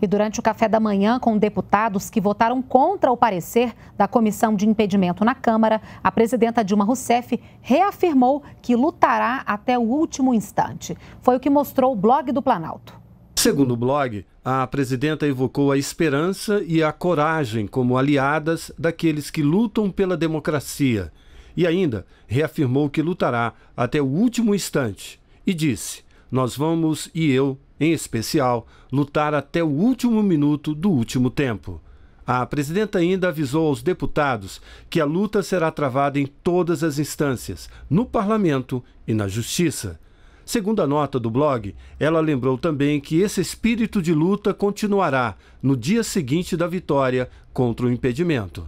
E durante o café da manhã com deputados que votaram contra o parecer da Comissão de Impedimento na Câmara, a presidenta Dilma Rousseff reafirmou que lutará até o último instante. Foi o que mostrou o blog do Planalto. Segundo o blog, a presidenta evocou a esperança e a coragem como aliadas daqueles que lutam pela democracia. E ainda reafirmou que lutará até o último instante. E disse: Nós vamos e eu em especial, lutar até o último minuto do último tempo. A presidenta ainda avisou aos deputados que a luta será travada em todas as instâncias, no parlamento e na justiça. Segundo a nota do blog, ela lembrou também que esse espírito de luta continuará no dia seguinte da vitória contra o impedimento.